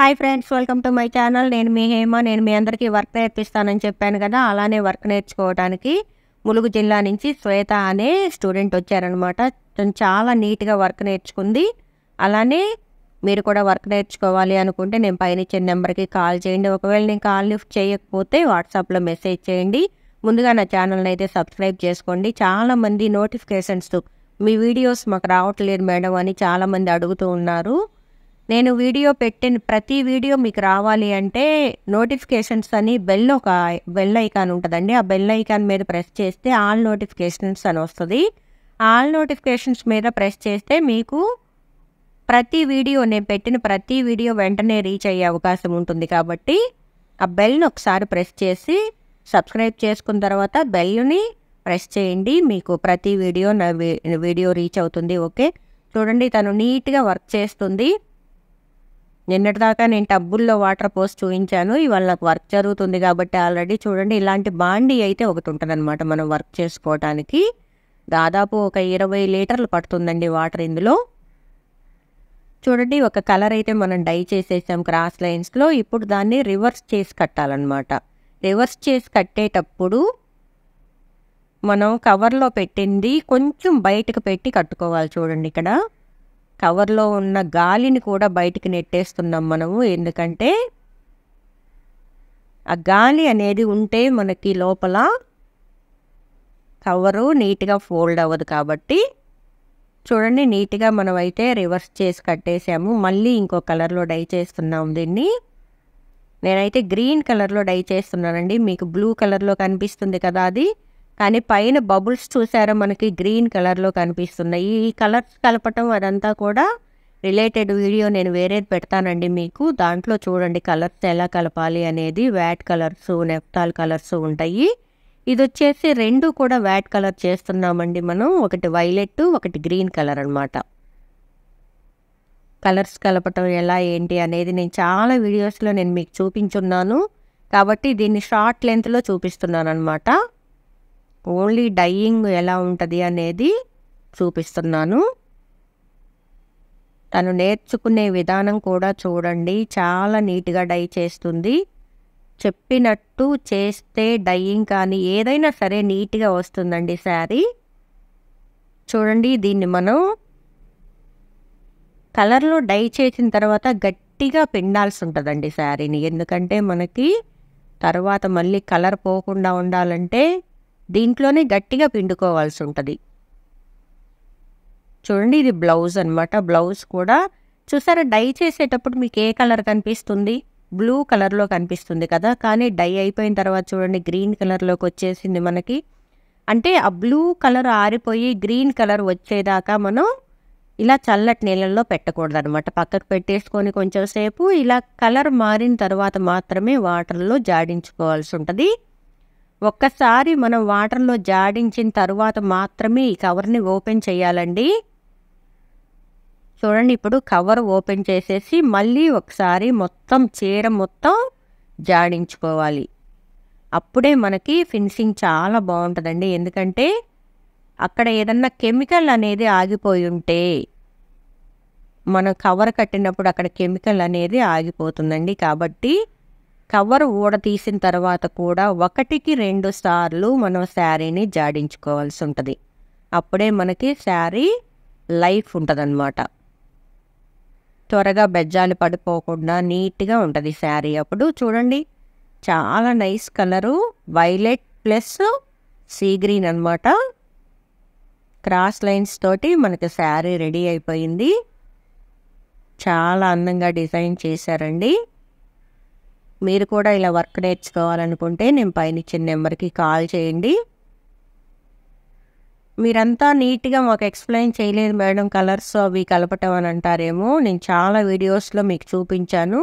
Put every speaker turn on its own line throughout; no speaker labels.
hi friends welcome to my channel నేను మీ హేమ నేను మీ అందరికీ వర్క్ నేర్పిస్తానని చెప్పాను కదా అలానే వర్క్ నేర్చుకోవడానికి ములుగు జిల్లా నుంచి శ్వేత అనే స్టూడెంట్ వచ్చారనమాట తను చాలా నీట్గా వర్క్ నేర్చుకుంది అలానే మీరు కూడా వర్క్ నేర్చుకోవాలి అనుకుంటే నేను పైన ఇచ్చిన నెంబర్కి కాల్ చేయండి ఒకవేళ నేను కాల్ లిఫ్ట్ చేయకపోతే వాట్సాప్లో మెసేజ్ చేయండి ముందుగా నా ఛానల్ని అయితే సబ్స్క్రైబ్ చేసుకోండి చాలామంది నోటిఫికేషన్స్ మీ వీడియోస్ మాకు రావట్లేదు మేడం అని చాలామంది అడుగుతూ ఉన్నారు నేను వీడియో పెట్టిన ప్రతి వీడియో మీకు రావాలి అంటే నోటిఫికేషన్స్ అని బెల్ ఒక బెల్ ఐకాన్ ఉంటుందండి ఆ బెల్ ఐకాన్ మీద ప్రెస్ చేస్తే ఆల్ నోటిఫికేషన్స్ అని వస్తుంది ఆల్ నోటిఫికేషన్స్ మీద ప్రెస్ చేస్తే మీకు ప్రతి వీడియో నేను పెట్టిన ప్రతి వీడియో వెంటనే రీచ్ అయ్యే అవకాశం ఉంటుంది కాబట్టి ఆ బెల్ని ఒకసారి ప్రెస్ చేసి సబ్స్క్రైబ్ చేసుకున్న తర్వాత బెల్ని ప్రెస్ చేయండి మీకు ప్రతి వీడియో నా వీడియో రీచ్ అవుతుంది ఓకే చూడండి తను నీట్గా వర్క్ చేస్తుంది నిన్నటిదాకా నేను టబ్బుల్లో వాటర్ పోసి చూపించాను ఇవాళ నాకు వర్క్ జరుగుతుంది కాబట్టి ఆల్రెడీ చూడండి ఇలాంటి బాండీ అయితే ఒకటి ఉంటుందన్నమాట మనం వర్క్ చేసుకోవటానికి దాదాపు ఒక ఇరవై లీటర్లు పడుతుందండి వాటర్ ఇందులో చూడండి ఒక కలర్ అయితే మనం డై చేసేసాం క్రాస్ లైన్స్లో ఇప్పుడు దాన్ని రివర్స్ చేసి కట్టాలన్నమాట రివర్స్ చేసి కట్టేటప్పుడు మనం కవర్లో పెట్టింది కొంచెం బయటకు పెట్టి కట్టుకోవాలి చూడండి ఇక్కడ కవర్లో ఉన్న గాలిని కూడా బయటికి నెట్టేస్తున్నాం మనము ఎందుకంటే ఆ గాలి అనేది ఉంటే మనకి లోపల కవరు నీట్గా ఫోల్డ్ అవ్వదు కాబట్టి చూడండి నీట్గా మనం అయితే రివర్స్ చేసి కట్టేసాము మళ్ళీ ఇంకో కలర్లో డై చేస్తున్నాం దీన్ని నేనైతే గ్రీన్ కలర్లో డై చేస్తున్నానండి మీకు బ్లూ కలర్లో కనిపిస్తుంది కదా అది కానీ పైన బబుల్స్ చూసారా మనకి గ్రీన్ కలర్లో కనిపిస్తున్నాయి ఈ కలర్స్ కలపటం అదంతా కూడా రిలేటెడ్ వీడియో నేను వేరేది పెడతానండి మీకు దాంట్లో చూడండి కలర్స్ ఎలా కలపాలి అనేది వ్యాట్ కలర్స్ నెప్తాల్ కలర్స్ ఉంటాయి ఇది వచ్చేసి రెండు కూడా వ్యాట్ కలర్ చేస్తున్నామండి మనం ఒకటి వైలెట్ ఒకటి గ్రీన్ కలర్ అనమాట కలర్స్ కలపటం ఎలా ఏంటి అనేది నేను చాలా వీడియోస్లో నేను మీకు చూపించున్నాను కాబట్టి దీన్ని షార్ట్ లెంత్లో చూపిస్తున్నాను అనమాట ఓన్లీ డయింగ్ ఎలా ఉంటుంది అనేది చూపిస్తున్నాను తను నేర్చుకునే విధానం కూడా చూడండి చాలా నీట్గా డై చేస్తుంది చెప్పినట్టు చేస్తే డైయింగ్ కానీ ఏదైనా సరే నీట్గా వస్తుందండి శారీ చూడండి దీన్ని మనం కలర్లో డై చేసిన తర్వాత గట్టిగా పిండాల్సి ఉంటుందండి శారీని ఎందుకంటే మనకి తర్వాత మళ్ళీ కలర్ పోకుండా ఉండాలంటే దీంట్లోనే గట్టిగా పిండుకోవాల్సి ఉంటుంది చూడండి ఇది బ్లౌజ్ అనమాట బ్లౌజ్ కూడా చూసారా డై చేసేటప్పుడు మీకు ఏ కలర్ కనిపిస్తుంది బ్లూ కలర్లో కనిపిస్తుంది కదా కానీ డై అయిపోయిన తర్వాత చూడండి గ్రీన్ కలర్లోకి వచ్చేసింది మనకి అంటే ఆ బ్లూ కలర్ ఆరిపోయి గ్రీన్ కలర్ వచ్చేదాకా మనం ఇలా చల్లటి నీళ్ళల్లో పెట్టకూడదు అనమాట పక్కకు పెట్టేసుకొని కొంచెం సేపు ఇలా కలర్ మారిన తర్వాత మాత్రమే వాటర్లో జాడించుకోవాల్సి ఉంటుంది ఒక్కసారి మనం వాటర్లో జాడించిన తరువాత మాత్రమే ఈ కవర్ని ఓపెన్ చేయాలండి చూడండి ఇప్పుడు కవర్ ఓపెన్ చేసేసి మళ్ళీ ఒకసారి మొత్తం చీర మొత్తం జాడించుకోవాలి అప్పుడే మనకి ఫినిషింగ్ చాలా బాగుంటుందండి ఎందుకంటే అక్కడ ఏదన్నా కెమికల్ అనేది ఆగిపోయి ఉంటే మనం కవర్ కట్టినప్పుడు అక్కడ కెమికల్ అనేది ఆగిపోతుందండి కాబట్టి కవర్ ఊడ తీసిన తర్వాత కూడా ఒకటికి రెండు సార్లు మనం శారీని జాడించుకోవాల్సి ఉంటుంది అప్పుడే మనకి శారీ లైఫ్ ఉంటుందన్నమాట త్వరగా బెజ్జాలు పడిపోకుండా నీట్గా ఉంటుంది శారీ అప్పుడు చూడండి చాలా nice colour violet plus sea green అనమాట క్రాస్ లైన్స్ తోటి మనకి శారీ రెడీ అయిపోయింది చాలా అందంగా డిజైన్ చేశారండి మీరు కూడా ఇలా వర్క్ నేర్చుకోవాలనుకుంటే నేను పైన ఇచ్చిన నెంబర్కి కాల్ చేయండి మీరంతా నీట్గా మాకు ఎక్స్ప్లెయిన్ చేయలేదు మేడం కలర్స్ అవి కలపటం అని అంటారేమో నేను చాలా వీడియోస్లో మీకు చూపించాను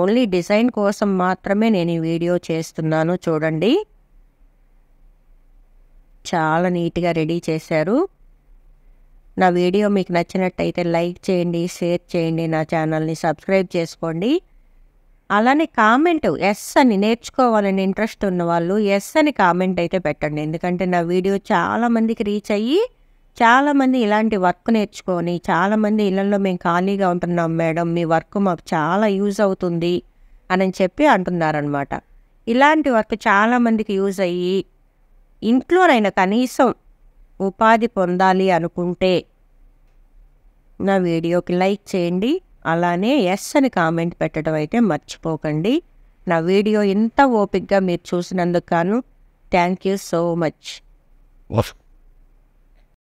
ఓన్లీ డిజైన్ కోసం మాత్రమే నేను ఈ వీడియో చేస్తున్నాను చూడండి చాలా నీట్గా రెడీ చేశారు నా వీడియో మీకు నచ్చినట్టయితే లైక్ చేయండి షేర్ చేయండి నా ఛానల్ని సబ్స్క్రైబ్ చేసుకోండి అలానే కామెంట్ ఎస్ అని నేర్చుకోవాలని ఇంట్రెస్ట్ ఉన్న వాళ్ళు ఎస్ అని కామెంట్ అయితే పెట్టండి ఎందుకంటే నా వీడియో చాలామందికి రీచ్ అయ్యి చాలామంది ఇలాంటి వర్క్ నేర్చుకొని చాలామంది ఇళ్ళల్లో మేము ఖాళీగా ఉంటున్నాం మేడం మీ వర్క్ మాకు చాలా యూజ్ అవుతుంది అని చెప్పి అంటున్నారనమాట ఇలాంటి వర్క్ చాలామందికి యూజ్ అయ్యి ఇంట్లోనైనా కనీసం ఉపాధి పొందాలి అనుకుంటే నా వీడియోకి లైక్ చేయండి అలానే ఎస్ అని కామెంట్ పెట్టడం అయితే మర్చిపోకండి నా వీడియో ఇంత ఓపిక్గా మీరు చూసినందుకు గాను థ్యాంక్ యూ సో మచ్